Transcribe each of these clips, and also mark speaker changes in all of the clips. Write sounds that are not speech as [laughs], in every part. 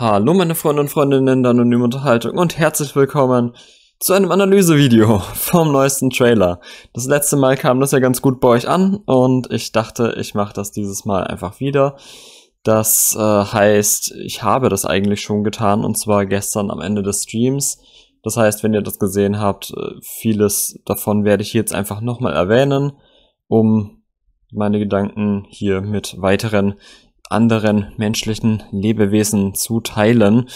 Speaker 1: Hallo meine Freunde und Freundinnen der anonymen Unterhaltung und herzlich willkommen zu einem Analysevideo [laughs] vom neuesten Trailer. Das letzte Mal kam das ja ganz gut bei euch an und ich dachte, ich mache das dieses Mal einfach wieder. Das äh, heißt, ich habe das eigentlich schon getan und zwar gestern am Ende des Streams. Das heißt, wenn ihr das gesehen habt, äh, vieles davon werde ich jetzt einfach nochmal erwähnen, um meine Gedanken hier mit weiteren anderen menschlichen Lebewesen zu teilen.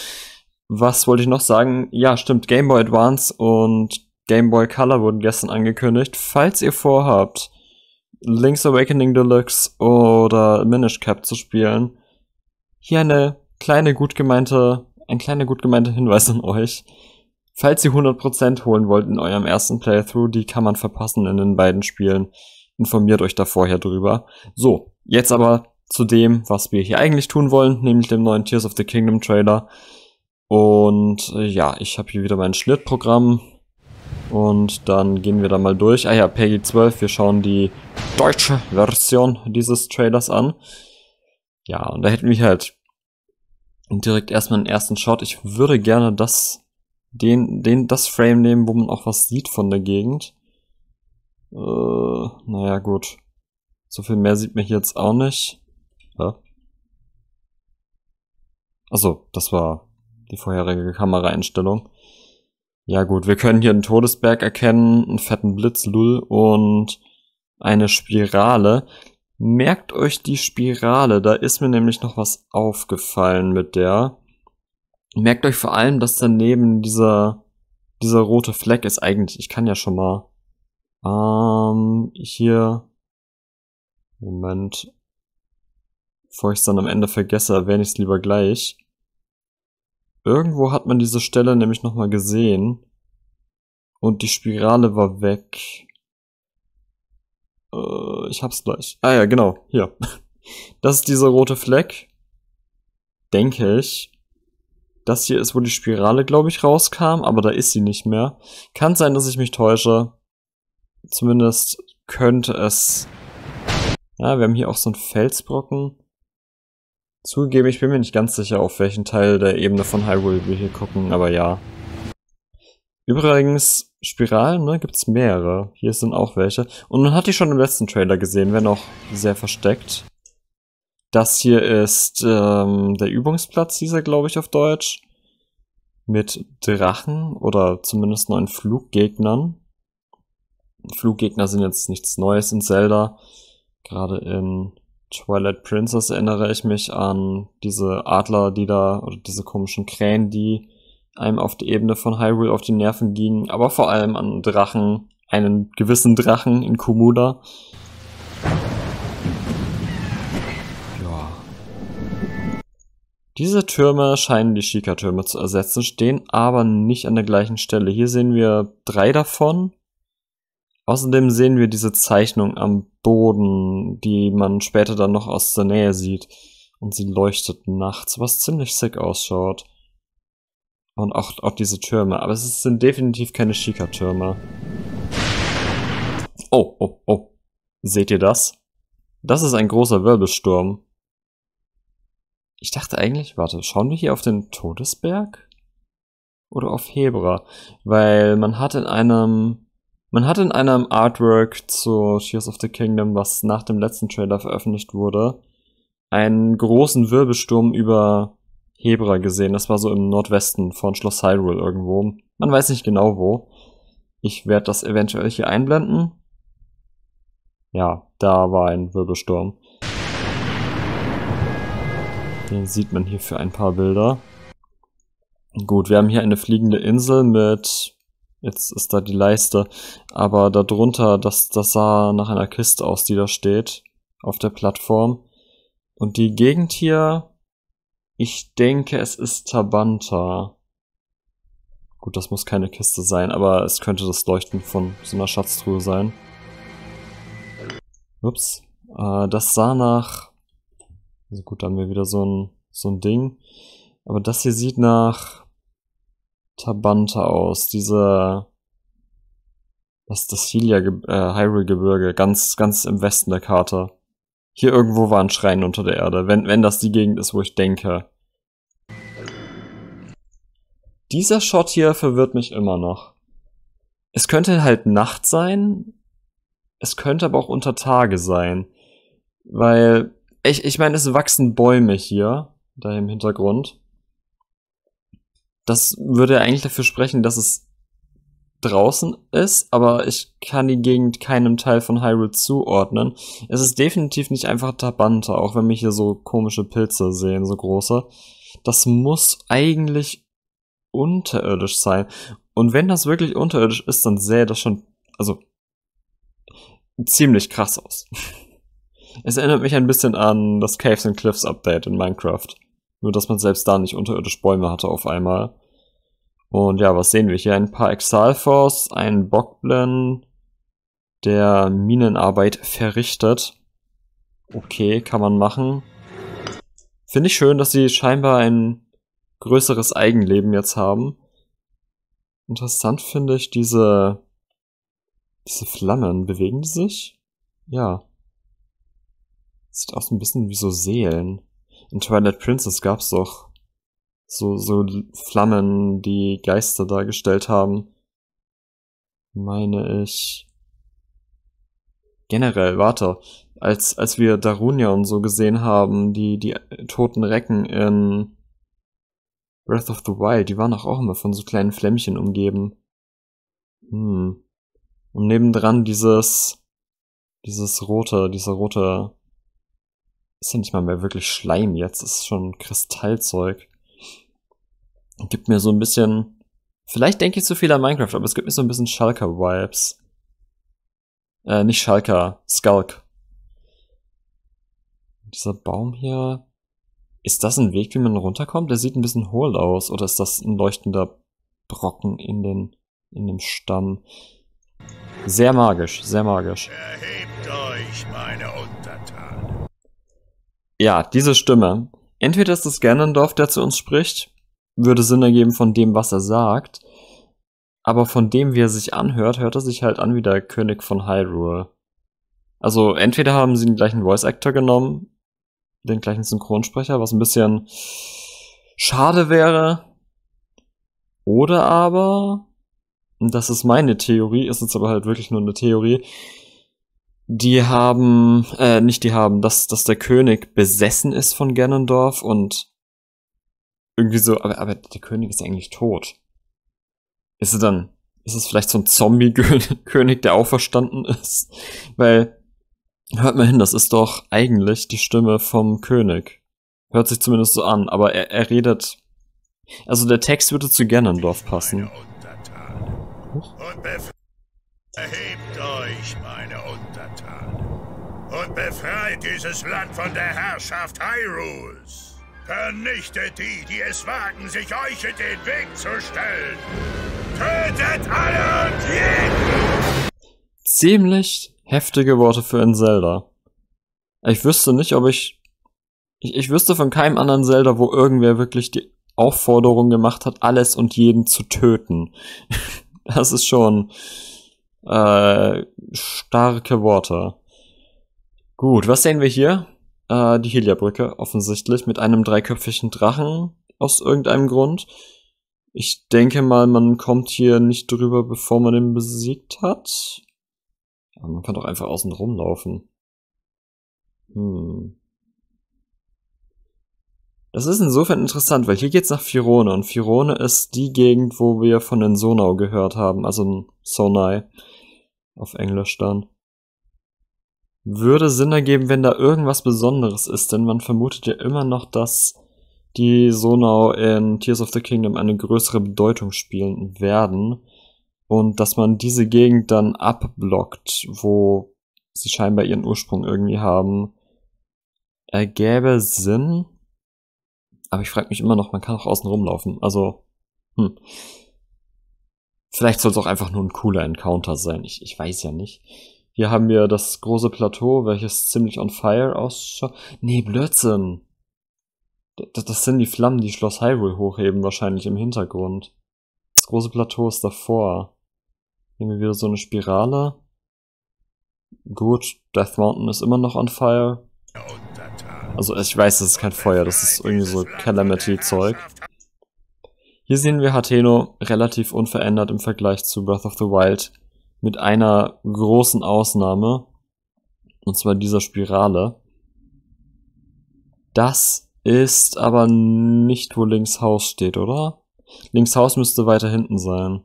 Speaker 1: Was wollte ich noch sagen? Ja, stimmt, Game Boy Advance und Game Boy Color wurden gestern angekündigt. Falls ihr vorhabt, Link's Awakening Deluxe oder Minish Cap zu spielen, hier eine kleine gut gemeinte, ein kleiner gut gemeinter Hinweis an euch. Falls ihr 100% holen wollt in eurem ersten Playthrough, die kann man verpassen in den beiden Spielen. Informiert euch da vorher drüber. So, jetzt aber zu dem, was wir hier eigentlich tun wollen, nämlich dem neuen Tears of the Kingdom Trailer. Und äh, ja, ich habe hier wieder mein Schnittprogramm. Und dann gehen wir da mal durch. Ah ja, Peggy 12, wir schauen die deutsche Version dieses Trailers an. Ja, und da hätten wir halt direkt erstmal einen ersten Shot. Ich würde gerne das, den, den, das Frame nehmen, wo man auch was sieht von der Gegend. Äh, naja, gut. So viel mehr sieht man hier jetzt auch nicht. Ne? Achso, das war die vorherige Kameraeinstellung. Ja gut, wir können hier einen Todesberg erkennen, einen fetten Blitzlull und eine Spirale. Merkt euch die Spirale, da ist mir nämlich noch was aufgefallen mit der. Merkt euch vor allem, dass daneben dieser, dieser rote Fleck ist eigentlich, ich kann ja schon mal, ähm, hier, Moment, Bevor ich es dann am Ende vergesse, erwähne ich es lieber gleich. Irgendwo hat man diese Stelle nämlich nochmal gesehen. Und die Spirale war weg. Äh, ich hab's gleich. Ah ja, genau, hier. [laughs] Das ist dieser rote Fleck. Denke ich. Das hier ist, wo die Spirale, glaube ich, rauskam, aber da ist sie nicht mehr. Kann sein, dass ich mich täusche. Zumindest könnte es. Ja, wir haben hier auch so einen Felsbrocken. Zugegeben, ich bin mir nicht ganz sicher, auf welchen Teil der Ebene von Hyrule wir hier gucken, aber ja. Übrigens, Spiralen, ne, gibt's mehrere. Hier sind auch welche. Und man hat die schon im letzten Trailer gesehen, wenn auch sehr versteckt. Das hier ist ähm, der Übungsplatz dieser, glaube ich, auf Deutsch. Mit Drachen oder zumindest neuen Fluggegnern. Fluggegner sind jetzt nichts Neues in Zelda. Gerade in Twilight Princess erinnere ich mich an diese Adler, die da, oder diese komischen Krähen, die einem auf die Ebene von Hyrule auf die Nerven gingen, aber vor allem an Drachen, einen gewissen Drachen in Komoda. Ja. Diese Türme scheinen die Shika-Türme zu ersetzen, stehen aber nicht an der gleichen Stelle. Hier sehen wir drei davon Außerdem sehen wir diese Zeichnung am Boden, die man später dann noch aus der Nähe sieht. Und sie leuchtet nachts, was ziemlich sick ausschaut. Und auch, auch diese Türme. Aber es sind definitiv keine Shika-Türme. Oh, oh, oh. Seht ihr das? Das ist ein großer Wirbelsturm. Ich dachte eigentlich, warte, schauen wir hier auf den Todesberg? Oder auf Hebra? Weil man hat in einem man hat in einem Artwork zu Tears of the Kingdom, was nach dem letzten Trailer veröffentlicht wurde, einen großen Wirbelsturm über Hebra gesehen. Das war so im Nordwesten von Schloss Hyrule irgendwo. Man weiß nicht genau wo. Ich werde das eventuell hier einblenden. Ja, da war ein Wirbelsturm. Den sieht man hier für ein paar Bilder. Gut, wir haben hier eine fliegende Insel mit Jetzt ist da die Leiste. Aber darunter, das, das sah nach einer Kiste aus, die da steht. Auf der Plattform. Und die Gegend hier, ich denke, es ist Tabanta. Gut, das muss keine Kiste sein, aber es könnte das Leuchten von so einer Schatztruhe sein. Ups. Äh, das sah nach... Also gut, da haben wir wieder so ein, so ein Ding. Aber das hier sieht nach Tabanta aus, dieser das, das Filia, äh, Hyrule-Gebirge, ganz, ganz im Westen der Karte. Hier irgendwo war ein Schrein unter der Erde, wenn, wenn das die Gegend ist, wo ich denke. Dieser Shot hier verwirrt mich immer noch. Es könnte halt Nacht sein, es könnte aber auch unter Tage sein. Weil, ich, ich meine, es wachsen Bäume hier, da im Hintergrund. Das würde eigentlich dafür sprechen, dass es draußen ist, aber ich kann die Gegend keinem Teil von Hyrule zuordnen. Es ist definitiv nicht einfach Tabanta, auch wenn wir hier so komische Pilze sehen, so große. Das muss eigentlich unterirdisch sein. Und wenn das wirklich unterirdisch ist, dann sähe das schon, also, ziemlich krass aus. [laughs] es erinnert mich ein bisschen an das Caves and Cliffs Update in Minecraft. Nur dass man selbst da nicht unterirdisch Bäume hatte auf einmal. Und ja, was sehen wir hier? Ein paar Exalfors, ein Bockblen, der Minenarbeit verrichtet. Okay, kann man machen. Finde ich schön, dass sie scheinbar ein größeres Eigenleben jetzt haben. Interessant finde ich diese, diese Flammen. Bewegen die sich? Ja. Sieht aus ein bisschen wie so Seelen in Twilight Princess gab's doch so, so Flammen, die Geister dargestellt haben. Meine ich. Generell, warte. Als, als wir Darunia und so gesehen haben, die, die toten Recken in Breath of the Wild, die waren doch auch immer von so kleinen Flämmchen umgeben. Hm. Und nebendran dieses, dieses rote, dieser rote ist ja nicht mal mehr wirklich Schleim jetzt, das ist schon Kristallzeug. Gibt mir so ein bisschen, vielleicht denke ich zu viel an Minecraft, aber es gibt mir so ein bisschen Schalker-Vibes. Äh, nicht Schalker, Skulk. Dieser Baum hier, ist das ein Weg, wie man runterkommt? Der sieht ein bisschen hohl aus, oder ist das ein leuchtender Brocken in den, in dem Stamm? Sehr magisch, sehr magisch. Erhebt euch, meine ja, diese Stimme. Entweder ist es Ganondorf, der zu uns spricht, würde Sinn ergeben von dem, was er sagt, aber von dem, wie er sich anhört, hört er sich halt an wie der König von Hyrule. Also entweder haben sie den gleichen Voice Actor genommen, den gleichen Synchronsprecher, was ein bisschen schade wäre, oder aber, und das ist meine Theorie, ist jetzt aber halt wirklich nur eine Theorie, die haben, äh, nicht die haben, dass, dass der König besessen ist von Ganondorf und irgendwie so, aber, aber der König ist eigentlich tot. Ist er dann, ist es vielleicht so ein Zombie-König, [laughs] der auferstanden ist? Weil, hört mal hin, das ist doch eigentlich die Stimme vom König. Hört sich zumindest so an, aber er, er redet, also der Text würde zu Ganondorf passen. Erhebt euch, meine Untertanen und befreit dieses Land von der Herrschaft Hyrules. Vernichtet die, die es wagen, sich euch in den Weg zu stellen. Tötet alle und jeden! Ziemlich heftige Worte für ein Zelda. Ich wüsste nicht, ob ich, ich... Ich wüsste von keinem anderen Zelda, wo irgendwer wirklich die Aufforderung gemacht hat, alles und jeden zu töten. [laughs] das ist schon äh, starke Worte. Gut, was sehen wir hier? Äh, die Helia-Brücke, offensichtlich, mit einem dreiköpfigen Drachen aus irgendeinem Grund. Ich denke mal, man kommt hier nicht drüber, bevor man den besiegt hat. Aber man kann doch einfach außen rumlaufen. Hm. Das ist insofern interessant, weil hier geht's nach Firone und Firone ist die Gegend, wo wir von den Sonau gehört haben, also Sonai auf Englisch dann. Würde Sinn ergeben, wenn da irgendwas Besonderes ist, denn man vermutet ja immer noch, dass die Sonau in Tears of the Kingdom eine größere Bedeutung spielen werden und dass man diese Gegend dann abblockt, wo sie scheinbar ihren Ursprung irgendwie haben, ergäbe Sinn. Aber ich frage mich immer noch, man kann auch außen rumlaufen. Also, hm. Vielleicht soll es auch einfach nur ein cooler Encounter sein. Ich, ich weiß ja nicht. Hier haben wir das große Plateau, welches ziemlich on fire ausschaut. Nee, Blödsinn. Das, das sind die Flammen, die Schloss Hyrule hochheben, wahrscheinlich im Hintergrund. Das große Plateau ist davor. Nehmen wir wieder so eine Spirale. Gut, Death Mountain ist immer noch on fire. Also ich weiß, das ist kein Feuer, das ist irgendwie so Calamity-Zeug. Hier sehen wir Hateno relativ unverändert im Vergleich zu Breath of the Wild mit einer großen Ausnahme, und zwar dieser Spirale. Das ist aber nicht, wo links Haus steht, oder? Links Haus müsste weiter hinten sein.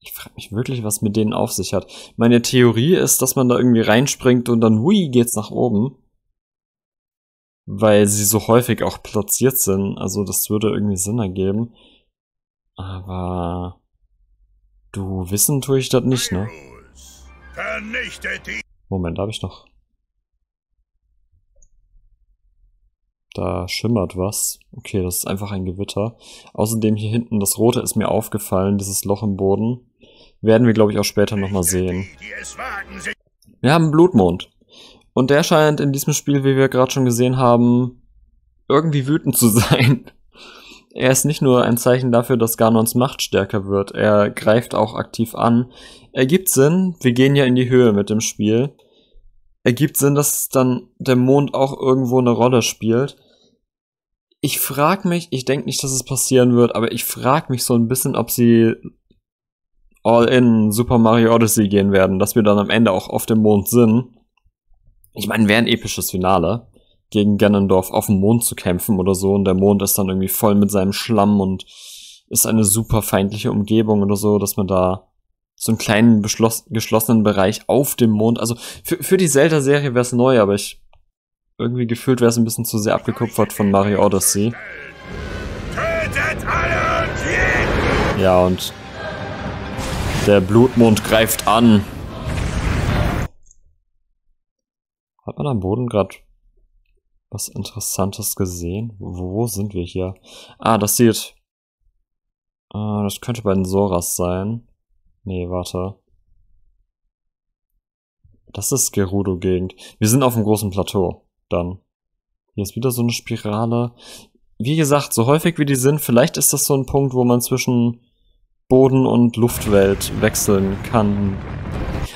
Speaker 1: Ich frage mich wirklich, was mit denen auf sich hat. Meine Theorie ist, dass man da irgendwie reinspringt und dann, hui, geht's nach oben. Weil sie so häufig auch platziert sind. Also das würde irgendwie Sinn ergeben. Aber Du, wissen tue ich das nicht, ne? Moment, da habe ich noch. Da schimmert was. Okay, das ist einfach ein Gewitter. Außerdem hier hinten, das Rote ist mir aufgefallen, dieses Loch im Boden. Werden wir, glaube ich, auch später nochmal sehen. Wir haben einen Blutmond. Und der scheint in diesem Spiel, wie wir gerade schon gesehen haben, irgendwie wütend zu [laughs] sein er ist nicht nur ein Zeichen dafür, dass Ganons Macht stärker wird, er greift auch aktiv an. Ergibt Sinn, wir gehen ja in die Höhe mit dem Spiel. Ergibt Sinn, dass dann der Mond auch irgendwo eine Rolle spielt. Ich frag mich, ich denke nicht, dass es passieren wird, aber ich frag mich so ein bisschen, ob sie all in Super Mario Odyssey gehen werden, dass wir dann am Ende auch auf dem Mond sind. Ich meine, wäre ein episches Finale gegen Ganondorf auf dem Mond zu kämpfen oder so und der Mond ist dann irgendwie voll mit seinem Schlamm und ist eine super feindliche Umgebung oder so, dass man da so einen kleinen geschlossenen Bereich auf dem Mond, also für, für die Zelda-Serie wäre es neu, aber ich irgendwie gefühlt wäre es ein bisschen zu sehr abgekupfert von Mario Odyssey. Und ja, und der Blutmond greift an. Hat man am Boden gerade was Interessantes gesehen? Wo sind wir hier? Ah, das sieht... Äh, das könnte bei den Soras sein. Nee, warte. Das ist Gerudo-Gegend. Wir sind auf einem großen Plateau. Dann. Hier ist wieder so eine Spirale. Wie gesagt, so häufig wie die sind, vielleicht ist das so ein Punkt, wo man zwischen Boden- und Luftwelt wechseln kann.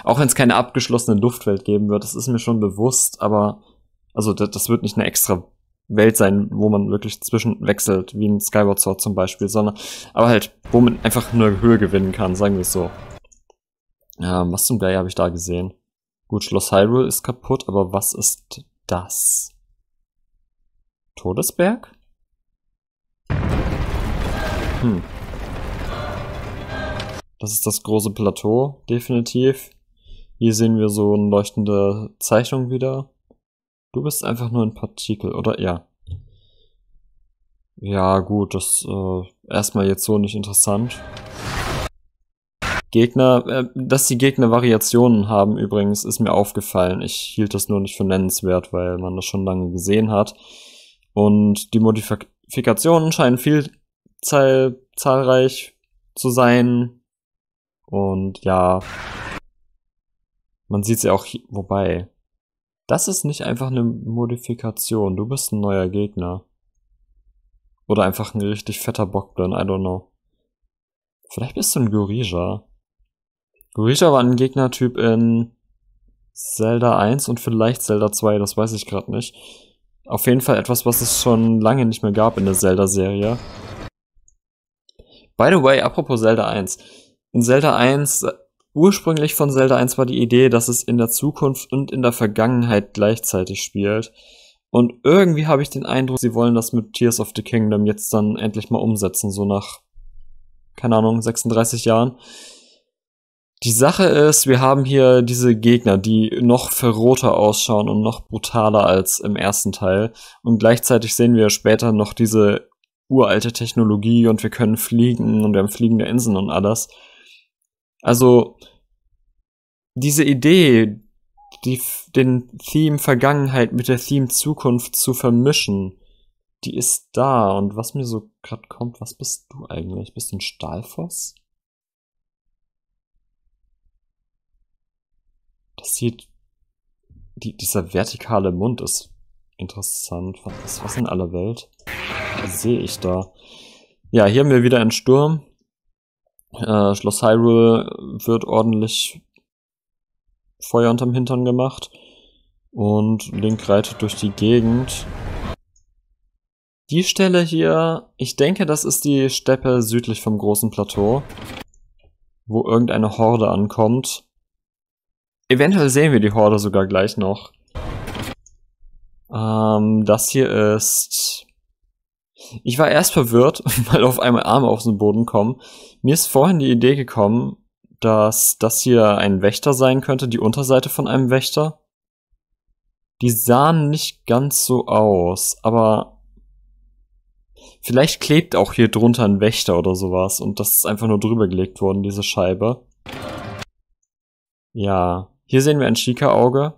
Speaker 1: Auch wenn es keine abgeschlossene Luftwelt geben wird, das ist mir schon bewusst, aber also das, das wird nicht eine extra Welt sein, wo man wirklich zwischenwechselt, wie ein Skyward Sword zum Beispiel, sondern aber halt, wo man einfach nur Höhe gewinnen kann, sagen wir es so. Ähm, was zum Geier habe ich da gesehen? Gut, Schloss Hyrule ist kaputt, aber was ist das? Todesberg? Hm. Das ist das große Plateau, definitiv. Hier sehen wir so eine leuchtende Zeichnung wieder. Du bist einfach nur ein Partikel, oder er. Ja, gut, das äh, erstmal jetzt so nicht interessant. Gegner, äh, dass die Gegner Variationen haben übrigens, ist mir aufgefallen. Ich hielt das nur nicht für nennenswert, weil man das schon lange gesehen hat. Und die Modifikationen scheinen viel zahl zahlreich zu sein. Und ja, man sieht sie ja auch, wobei, das ist nicht einfach eine Modifikation. Du bist ein neuer Gegner. Oder einfach ein richtig fetter Bockblin, I don't know. Vielleicht bist du ein Gorija. Gorija war ein Gegnertyp in Zelda 1 und vielleicht Zelda 2, das weiß ich gerade nicht. Auf jeden Fall etwas, was es schon lange nicht mehr gab in der Zelda-Serie. By the way, apropos Zelda 1. In Zelda 1 Ursprünglich von Zelda 1 war die Idee, dass es in der Zukunft und in der Vergangenheit gleichzeitig spielt. Und irgendwie habe ich den Eindruck, sie wollen das mit Tears of the Kingdom jetzt dann endlich mal umsetzen, so nach, keine Ahnung, 36 Jahren. Die Sache ist, wir haben hier diese Gegner, die noch verroter ausschauen und noch brutaler als im ersten Teil. Und gleichzeitig sehen wir später noch diese uralte Technologie und wir können fliegen und wir haben fliegende Inseln und alles. Also diese Idee, die, den Theme Vergangenheit mit der Theme Zukunft zu vermischen, die ist da. Und was mir so gerade kommt, was bist du eigentlich? Bist du ein Stahlfoss? Das sieht. Die, dieser vertikale Mund ist interessant. Was ist was in aller Welt? sehe ich da? Ja, hier haben wir wieder einen Sturm. Äh, Schloss Hyrule wird ordentlich Feuer unterm Hintern gemacht. Und Link reitet durch die Gegend. Die Stelle hier, ich denke, das ist die Steppe südlich vom großen Plateau, wo irgendeine Horde ankommt. Eventuell sehen wir die Horde sogar gleich noch. Ähm, das hier ist... Ich war erst verwirrt, [laughs] weil auf einmal Arme auf den Boden kommen. Mir ist vorhin die Idee gekommen, dass das hier ein Wächter sein könnte, die Unterseite von einem Wächter. Die sahen nicht ganz so aus, aber vielleicht klebt auch hier drunter ein Wächter oder sowas und das ist einfach nur drüber gelegt worden, diese Scheibe. Ja, hier sehen wir ein Schika-Auge.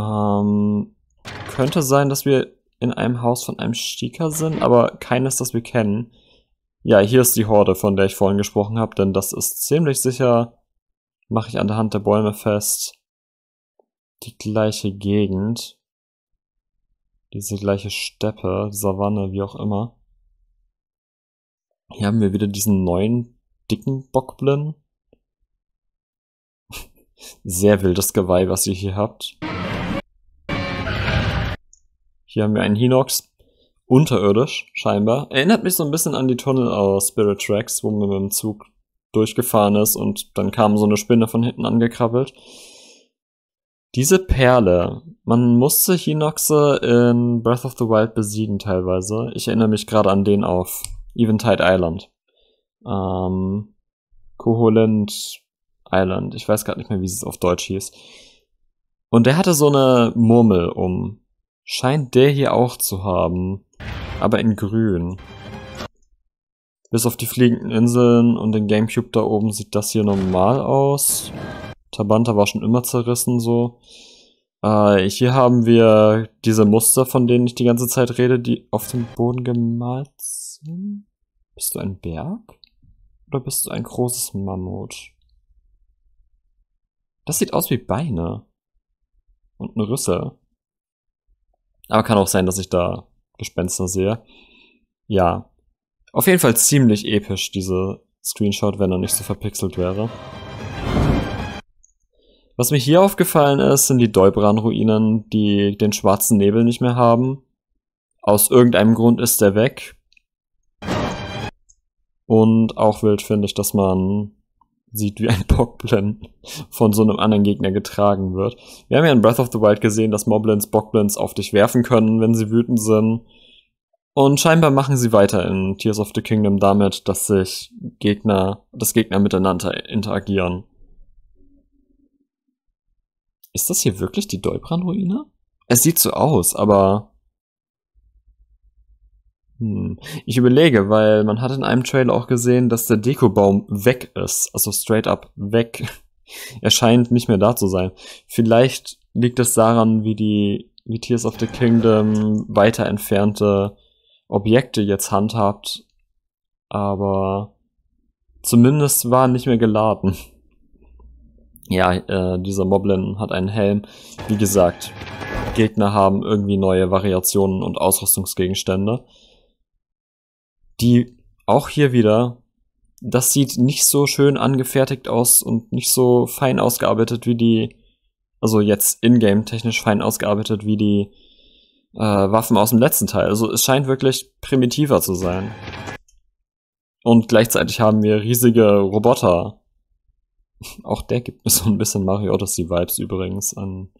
Speaker 1: Ähm, könnte sein, dass wir in einem Haus von einem Stika sind, aber keines, das wir kennen. Ja, hier ist die Horde, von der ich vorhin gesprochen habe, denn das ist ziemlich sicher, mache ich an der Hand der Bäume fest, die gleiche Gegend. Diese gleiche Steppe, Savanne, wie auch immer. Hier haben wir wieder diesen neuen dicken Bockblin. [laughs] Sehr wildes Geweih, was ihr hier habt. Hier haben wir einen Hinox unterirdisch, scheinbar. Erinnert mich so ein bisschen an die Tunnel aus Spirit Tracks, wo man mit dem Zug durchgefahren ist und dann kam so eine Spinne von hinten angekrabbelt. Diese Perle, man musste Hinoxe in Breath of the Wild besiegen teilweise. Ich erinnere mich gerade an den auf Eventide Island. Ähm, Koholand Island. Ich weiß gerade nicht mehr, wie es auf Deutsch hieß. Und der hatte so eine Murmel um. Scheint der hier auch zu haben aber in grün. Bis auf die fliegenden Inseln und den Gamecube da oben sieht das hier normal aus. Tabanta war schon immer zerrissen so. Äh, hier haben wir diese Muster, von denen ich die ganze Zeit rede, die auf dem Boden gemalt sind. Bist du ein Berg? Oder bist du ein großes Mammut? Das sieht aus wie Beine. Und ein Rüssel. Aber kann auch sein, dass ich da Gespenster sehe. Ja. Auf jeden Fall ziemlich episch, diese Screenshot, wenn er nicht so verpixelt wäre. Was mir hier aufgefallen ist, sind die Dolbran-Ruinen, die den schwarzen Nebel nicht mehr haben. Aus irgendeinem Grund ist der weg. Und auch wild finde ich, dass man sieht, wie ein [laughs] Bockblin von so einem anderen Gegner getragen wird. Wir haben ja in Breath of the Wild gesehen, dass Moblins Bockblins auf dich werfen können, wenn sie wütend sind. Und scheinbar machen sie weiter in Tears of the Kingdom damit, dass sich Gegner, dass Gegner miteinander interagieren. Ist das hier wirklich die Dolbran-Ruine? Es sieht so aus, aber hm. Ich überlege, weil man hat in einem Trailer auch gesehen, dass der Dekobaum weg ist. Also straight up weg. [laughs] er scheint nicht mehr da zu sein. Vielleicht liegt es daran, wie die wie Tears of the Kingdom weiter entfernte Objekte jetzt handhabt. Aber zumindest war nicht mehr geladen. [laughs] Ja, äh, dieser Moblin hat einen Helm. Wie gesagt, Gegner haben irgendwie neue Variationen und Ausrüstungsgegenstände die auch hier wieder, das sieht nicht so schön angefertigt aus und nicht so fein ausgearbeitet wie die, also jetzt in-game technisch fein ausgearbeitet wie die äh, Waffen aus dem letzten Teil. Also es scheint wirklich primitiver zu sein. Und gleichzeitig haben wir riesige Roboter. Auch der gibt mir so ein bisschen Mario Odyssey Vibes übrigens an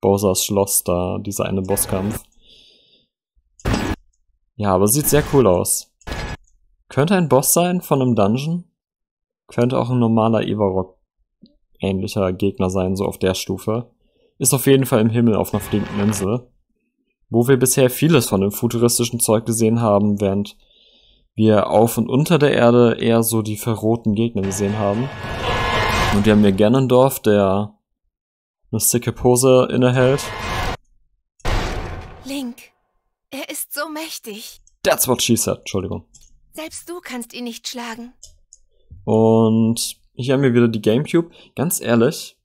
Speaker 1: Bowser's Schloss da, dieser eine Bosskampf. Ja, aber sieht sehr cool aus. Könnte ein Boss sein von einem Dungeon. Könnte auch ein normaler everrock ähnlicher Gegner sein, so auf der Stufe. Ist auf jeden Fall im Himmel auf einer fliegenden Insel. Wo wir bisher vieles von dem futuristischen Zeug gesehen haben, während wir auf und unter der Erde eher so die verroten Gegner gesehen haben. Und wir haben hier Ganondorf, der eine sicke Pose innehält. Link, er ist so mächtig. That's what she said, Entschuldigung. Selbst du kannst ihn nicht schlagen. Und hier haben wir wieder die Gamecube. Ganz ehrlich,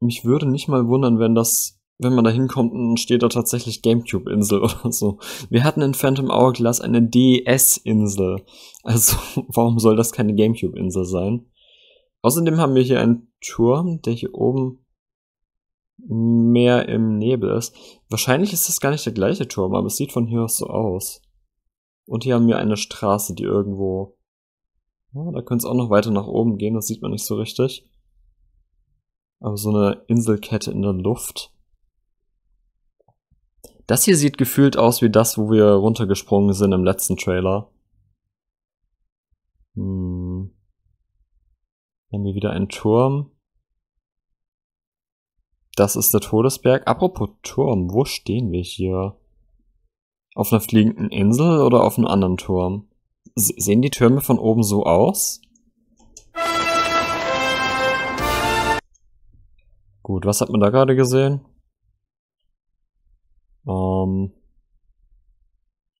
Speaker 1: mich würde nicht mal wundern, wenn das, wenn man da hinkommt, und steht da tatsächlich Gamecube-Insel [laughs] oder so. Wir hatten in Phantom Hourglass eine DS-Insel. Also, [laughs] warum soll das keine Gamecube-Insel sein? Außerdem haben wir hier einen Turm, der hier oben mehr im Nebel ist. Wahrscheinlich ist das gar nicht der gleiche Turm, aber es sieht von hier aus so aus. Und hier haben wir eine Straße, die irgendwo... Ja, da könnte es auch noch weiter nach oben gehen, das sieht man nicht so richtig. Aber so eine Inselkette in der Luft. Das hier sieht gefühlt aus wie das, wo wir runtergesprungen sind im letzten Trailer. Hm. Haben wir wieder einen Turm. Das ist der Todesberg. Apropos Turm, wo stehen wir hier? Auf einer fliegenden Insel oder auf einem anderen Turm? sehen die Türme von oben so aus? Gut, was hat man da gerade gesehen? Ähm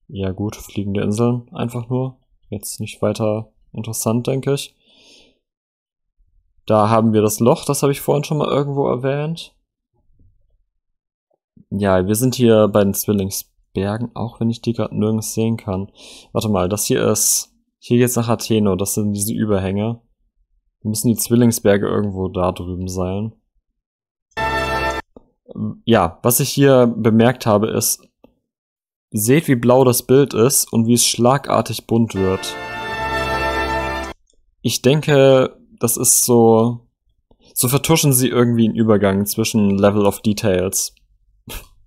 Speaker 1: ja gut, fliegende Inseln einfach nur. Jetzt nicht weiter interessant, denke ich. Da haben wir das Loch, das habe ich vorhin schon mal irgendwo erwähnt. Ja, wir sind hier bei den Zwillings Bergen, auch wenn ich die gerade nirgends sehen kann. Warte mal, das hier ist... Hier geht's nach Atheno, das sind diese Überhänge. Da müssen die Zwillingsberge irgendwo da drüben sein. Ähm, ja, was ich hier bemerkt habe ist, seht wie blau das Bild ist und wie es schlagartig bunt wird. Ich denke, das ist so... So vertuschen sie irgendwie einen Übergang zwischen Level of Details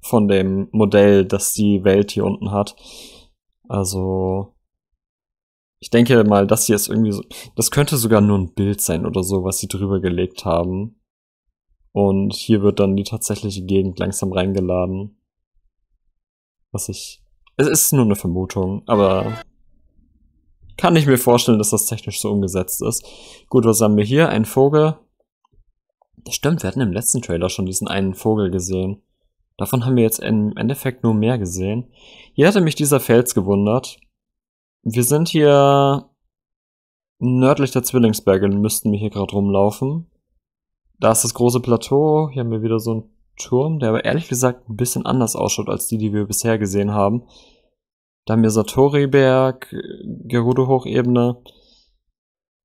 Speaker 1: von dem Modell, das die Welt hier unten hat. Also, ich denke mal, das hier ist irgendwie so, das könnte sogar nur ein Bild sein oder so, was sie drüber gelegt haben. Und hier wird dann die tatsächliche Gegend langsam reingeladen. Was ich, es ist nur eine Vermutung, aber kann ich mir vorstellen, dass das technisch so umgesetzt ist. Gut, was haben wir hier? Ein Vogel. Das stimmt, wir hatten im letzten Trailer schon diesen einen Vogel gesehen. Davon haben wir jetzt im Endeffekt nur mehr gesehen. Hier hatte mich dieser Fels gewundert. Wir sind hier nördlich der Zwillingsberge, müssten wir hier gerade rumlaufen. Da ist das große Plateau. Hier haben wir wieder so einen Turm, der aber ehrlich gesagt ein bisschen anders ausschaut als die, die wir bisher gesehen haben. Da haben wir Satori-Berg, Gerudo-Hochebene.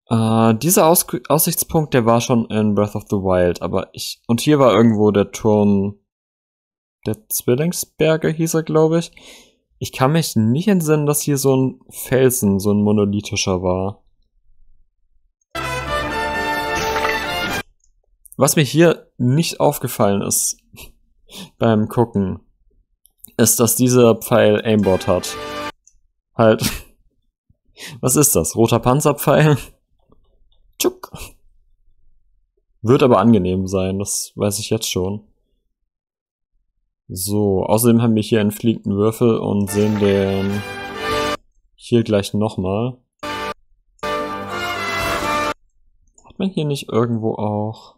Speaker 1: Äh, dieser Aus Aussichtspunkt, der war schon in Breath of the Wild, aber ich. Und hier war irgendwo der Turm der Zwillingsberge hieß er, glaube ich. Ich kann mich nicht entsinnen, dass hier so ein Felsen, so ein monolithischer war. Was mir hier nicht aufgefallen ist [laughs] beim Gucken, ist, dass dieser Pfeil Aimbot hat. Halt. [laughs] Was ist das? Roter Panzerpfeil? [laughs] Tschuck. Wird aber angenehm sein, das weiß ich jetzt schon. So, außerdem haben wir hier einen fliegenden Würfel und sehen den hier gleich nochmal. Hat man hier nicht irgendwo auch...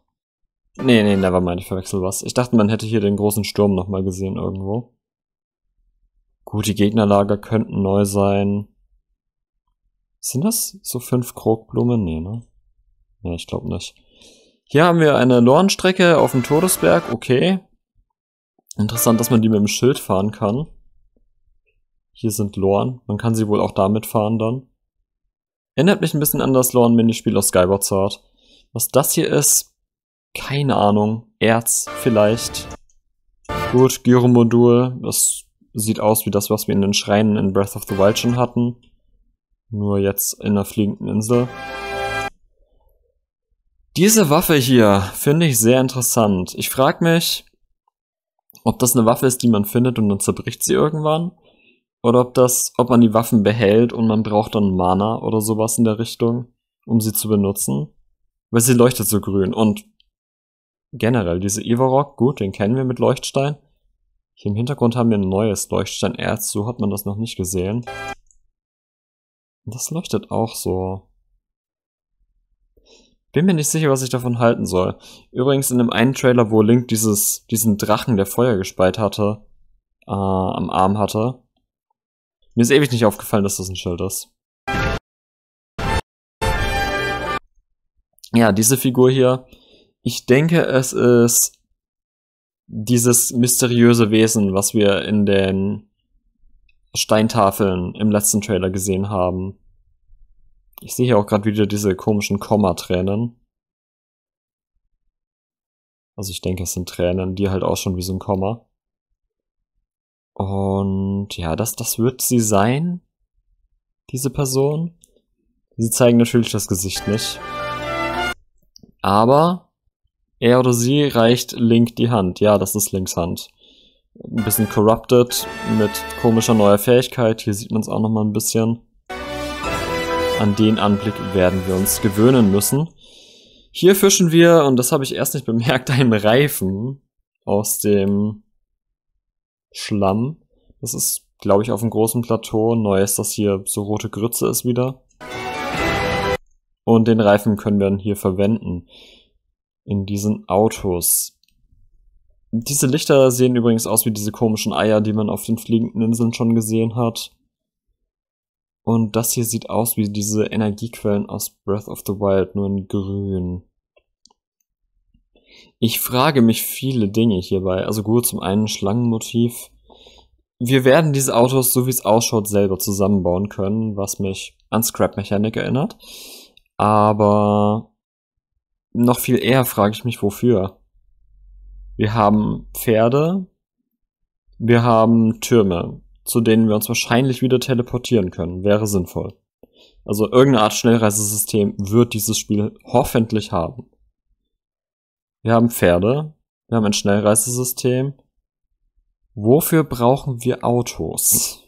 Speaker 1: Nee, nee, nevermind, ich verwechsel was. Ich dachte, man hätte hier den großen Sturm nochmal gesehen irgendwo. Gut, die Gegnerlager könnten neu sein. Sind das so fünf Krogblumen? Nee, ne? Nee, ich glaube nicht. Hier haben wir eine Lornstrecke auf dem Todesberg, okay. Interessant, dass man die mit dem Schild fahren kann. Hier sind Lorn. Man kann sie wohl auch damit fahren dann. Erinnert mich ein bisschen an das Lorn-Minispiel aus Skyward Sword. Was das hier ist, keine Ahnung. Erz vielleicht. Gut, Gyro-Modul. Das sieht aus wie das, was wir in den Schreinen in Breath of the Wild schon hatten. Nur jetzt in einer fliegenden Insel. Diese Waffe hier finde ich sehr interessant. Ich frage mich, ob das eine Waffe ist, die man findet und dann zerbricht sie irgendwann. Oder ob das, ob man die Waffen behält und man braucht dann Mana oder sowas in der Richtung, um sie zu benutzen. Weil sie leuchtet so grün. Und generell, diese Ivorok, gut, den kennen wir mit Leuchtstein. Hier im Hintergrund haben wir ein neues Leuchtsteinerz, so hat man das noch nicht gesehen. Das leuchtet auch so bin mir nicht sicher, was ich davon halten soll. Übrigens in dem einen Trailer, wo Link dieses, diesen Drachen, der Feuer gespeit hatte, äh, am Arm hatte. Mir ist ewig nicht aufgefallen, dass das ein Schild ist. Ja, diese Figur hier. Ich denke, es ist dieses mysteriöse Wesen, was wir in den Steintafeln im letzten Trailer gesehen haben. Ich sehe hier auch gerade wieder diese komischen Komma-Tränen. Also ich denke, es sind Tränen, die halt auch schon wie so ein Komma. Und ja, das, das wird sie sein, diese Person. Sie zeigen natürlich das Gesicht nicht. Aber er oder sie reicht Link die Hand. Ja, das ist Links Hand. Ein bisschen corrupted mit komischer neuer Fähigkeit. Hier sieht man es auch nochmal ein bisschen. An den Anblick werden wir uns gewöhnen müssen. Hier fischen wir, und das habe ich erst nicht bemerkt, einen Reifen aus dem Schlamm. Das ist, glaube ich, auf dem großen Plateau. Neu ist, dass hier so rote Grütze ist wieder. Und den Reifen können wir dann hier verwenden. In diesen Autos. Diese Lichter sehen übrigens aus wie diese komischen Eier, die man auf den fliegenden Inseln schon gesehen hat. Und das hier sieht aus wie diese Energiequellen aus Breath of the Wild, nur in grün. Ich frage mich viele Dinge hierbei. Also gut, zum einen Schlangenmotiv. Wir werden diese Autos, so wie es ausschaut, selber zusammenbauen können, was mich an Scrap-Mechanik erinnert. Aber noch viel eher frage ich mich, wofür. Wir haben Pferde, wir haben Türme, zu denen wir uns wahrscheinlich wieder teleportieren können, wäre sinnvoll. Also irgendeine Art Schnellreisesystem wird dieses Spiel hoffentlich haben. Wir haben Pferde, wir haben ein Schnellreisesystem. Wofür brauchen wir Autos?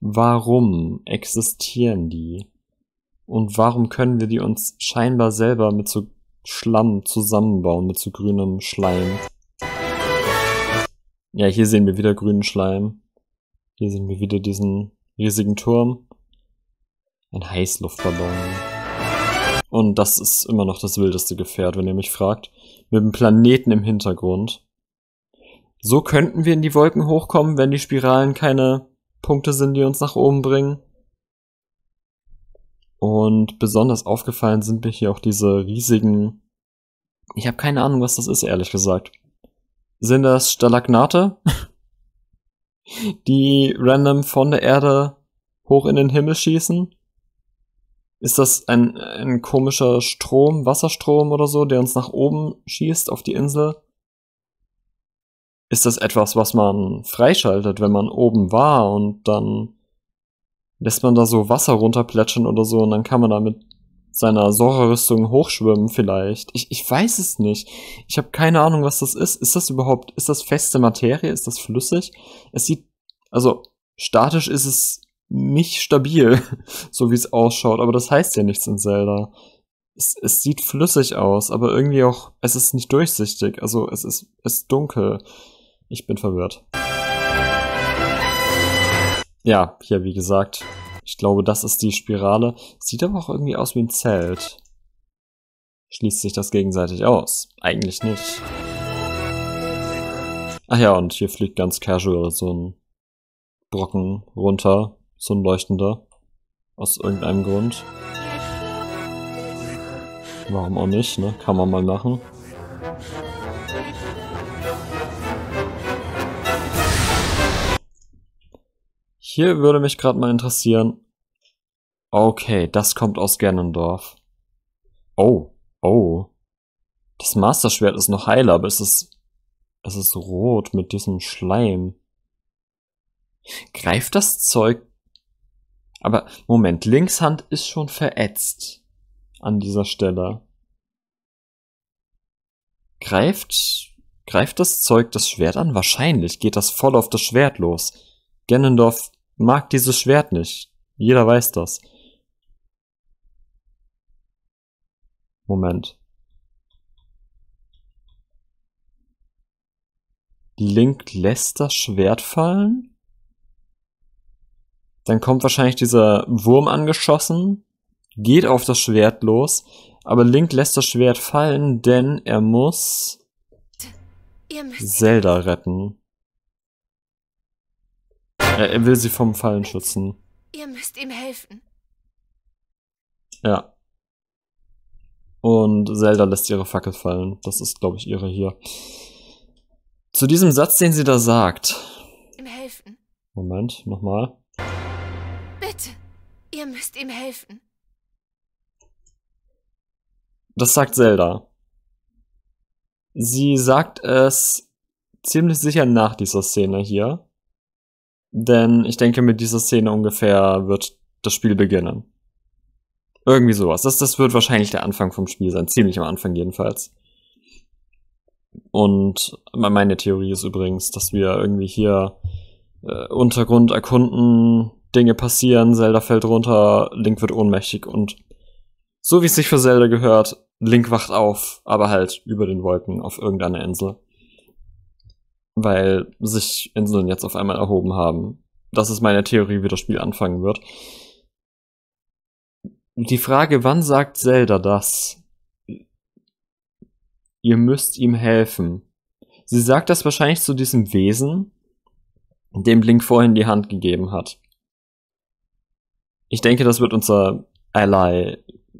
Speaker 1: Warum existieren die? Und warum können wir die uns scheinbar selber mit so Schlamm zusammenbauen, mit so grünem Schleim? Ja, hier sehen wir wieder grünen Schleim. Hier sehen wir wieder diesen riesigen Turm. Ein Heißluftballon. Und das ist immer noch das wildeste Gefährt, wenn ihr mich fragt. Mit einem Planeten im Hintergrund. So könnten wir in die Wolken hochkommen, wenn die Spiralen keine Punkte sind, die uns nach oben bringen. Und besonders aufgefallen sind mir hier auch diese riesigen. Ich habe keine Ahnung, was das ist, ehrlich gesagt. Sind das Stalagnate? [laughs] die random von der Erde hoch in den Himmel schießen? Ist das ein, ein komischer Strom, Wasserstrom oder so, der uns nach oben schießt auf die Insel? Ist das etwas, was man freischaltet, wenn man oben war und dann lässt man da so Wasser runterplätschern oder so und dann kann man damit seiner Sora-Rüstung hochschwimmen vielleicht. Ich, ich weiß es nicht. Ich habe keine Ahnung, was das ist. Ist das überhaupt, ist das feste Materie? Ist das flüssig? Es sieht, also statisch ist es nicht stabil, [laughs] so wie es ausschaut, aber das heißt ja nichts in Zelda. Es, es sieht flüssig aus, aber irgendwie auch, es ist nicht durchsichtig, also es ist, es ist dunkel. Ich bin verwirrt. Ja, hier wie gesagt, ich glaube, das ist die Spirale. Sieht aber auch irgendwie aus wie ein Zelt. Schließt sich das gegenseitig aus? Eigentlich nicht. Ach ja, und hier fliegt ganz casual so ein Brocken runter. So ein leuchtender. Aus irgendeinem Grund. Warum auch nicht, ne? Kann man mal machen. Hier würde mich gerade mal interessieren. Okay, das kommt aus Gernendorf. Oh, oh. Das Masterschwert ist noch heiler, aber es ist, es ist rot mit diesem Schleim. Greift das Zeug. Aber Moment, Linkshand ist schon verätzt an dieser Stelle. Greift, greift das Zeug das Schwert an? Wahrscheinlich geht das voll auf das Schwert los. Gennendorf mag dieses Schwert nicht. Jeder weiß das. Moment. Link lässt das Schwert fallen. Dann kommt wahrscheinlich dieser Wurm angeschossen, geht auf das Schwert los, aber Link lässt das Schwert fallen, denn er muss Zelda retten. Er, will sie vom Fallen schützen. Ihr müsst ihm helfen. Ja. Und Zelda lässt ihre Fackel fallen. Das ist, glaube ich, ihre hier. Zu diesem Satz, den sie da sagt. Ihm helfen. Moment, nochmal. Bitte, ihr müsst ihm helfen. Das sagt Zelda. Sie sagt es ziemlich sicher nach dieser Szene hier. Denn ich denke, mit dieser Szene ungefähr wird das Spiel beginnen. Irgendwie sowas. Das, das wird wahrscheinlich der Anfang vom Spiel sein. Ziemlich am Anfang jedenfalls. Und meine Theorie ist übrigens, dass wir irgendwie hier äh, Untergrund erkunden, Dinge passieren, Zelda fällt runter, Link wird ohnmächtig und so wie es sich für Zelda gehört, Link wacht auf, aber halt über den Wolken auf irgendeiner Insel weil sich Inseln jetzt auf einmal erhoben haben. Das ist meine Theorie, wie das Spiel anfangen wird. Die Frage, wann sagt Zelda das? Ihr müsst ihm helfen. Sie sagt das wahrscheinlich zu diesem Wesen, dem Blink vorhin die Hand gegeben hat. Ich denke, das wird unser Ally,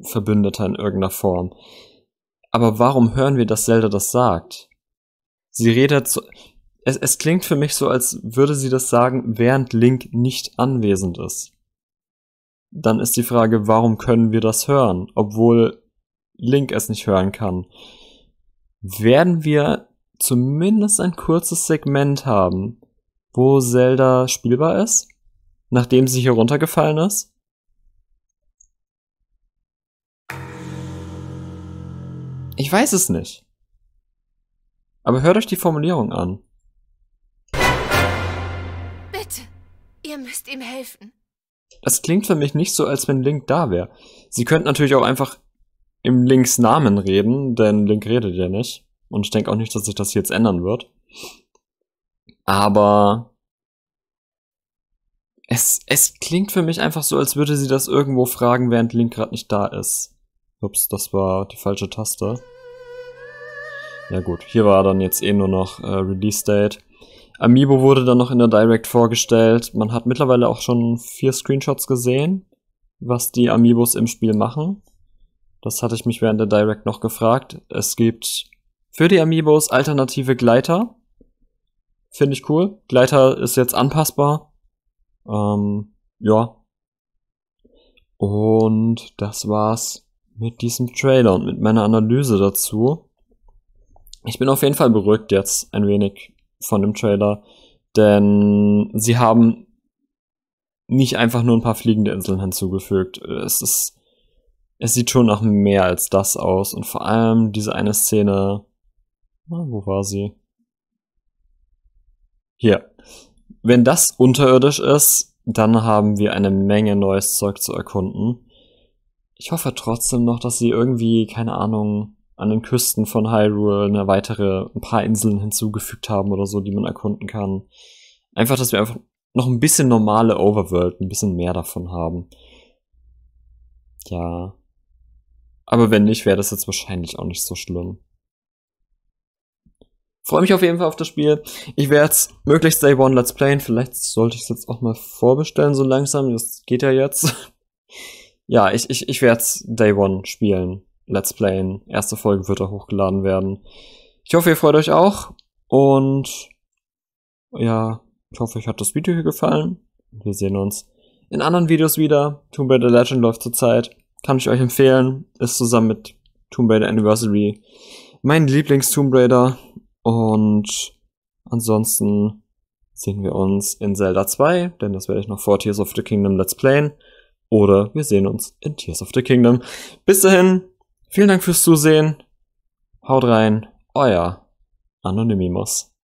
Speaker 1: Verbündeter in irgendeiner Form. Aber warum hören wir, dass Zelda das sagt? Sie redet zu, es, es klingt für mich so, als würde sie das sagen, während Link nicht anwesend ist. Dann ist die Frage, warum können wir das hören, obwohl Link es nicht hören kann? Werden wir zumindest ein kurzes Segment haben, wo Zelda spielbar ist, nachdem sie hier runtergefallen ist? Ich weiß es nicht. Aber hört euch die Formulierung an. müsst ihm helfen. Das klingt für mich nicht so, als wenn Link da wäre. Sie könnten natürlich auch einfach im Links Namen reden, denn Link redet ja nicht. Und ich denke auch nicht, dass sich das jetzt ändern wird. Aber es, es klingt für mich einfach so, als würde sie das irgendwo fragen, während Link gerade nicht da ist. Ups, das war die falsche Taste. Ja gut, hier war dann jetzt eh nur noch äh, Release Date. Amiibo wurde dann noch in der Direct vorgestellt. Man hat mittlerweile auch schon vier Screenshots gesehen, was die Amiibos im Spiel machen. Das hatte ich mich während der Direct noch gefragt. Es gibt für die Amiibos alternative Gleiter. Finde ich cool. Gleiter ist jetzt anpassbar. Ähm, ja. Und das war's mit diesem Trailer und mit meiner Analyse dazu. Ich bin auf jeden Fall beruhigt jetzt ein wenig von dem Trailer, denn sie haben nicht einfach nur ein paar fliegende Inseln hinzugefügt. Es ist, es sieht schon nach mehr als das aus und vor allem diese eine Szene, wo war sie? Hier. Wenn das unterirdisch ist, dann haben wir eine Menge neues Zeug zu erkunden. Ich hoffe trotzdem noch, dass sie irgendwie, keine Ahnung, an den Küsten von Hyrule eine weitere, ein paar Inseln hinzugefügt haben oder so, die man erkunden kann. Einfach, dass wir einfach noch ein bisschen normale Overworld, ein bisschen mehr davon haben. Ja. Aber wenn nicht, wäre das jetzt wahrscheinlich auch nicht so schlimm. Freue mich auf jeden Fall auf das Spiel. Ich werde es möglichst Day One Let's Playen. Vielleicht sollte ich es jetzt auch mal vorbestellen, so langsam. Das geht ja jetzt. [laughs] ja, ich, ich, ich werde es Day One spielen. Let's Playen. Erste Folge wird da hochgeladen werden. Ich hoffe, ihr freut euch auch. Und ja, ich hoffe, euch hat das Video hier gefallen. Wir sehen uns in anderen Videos wieder. Tomb Raider Legend läuft zurzeit. Kann ich euch empfehlen. Ist zusammen mit Tomb Raider Anniversary mein Lieblings-Tomb Raider. Und ansonsten sehen wir uns in Zelda 2, denn das werde ich noch vor Tears of the Kingdom Let's Playen. Oder wir sehen uns in Tears of the Kingdom. Bis dahin, Vielen Dank fürs Zusehen. Haut rein, euer Anonymimus.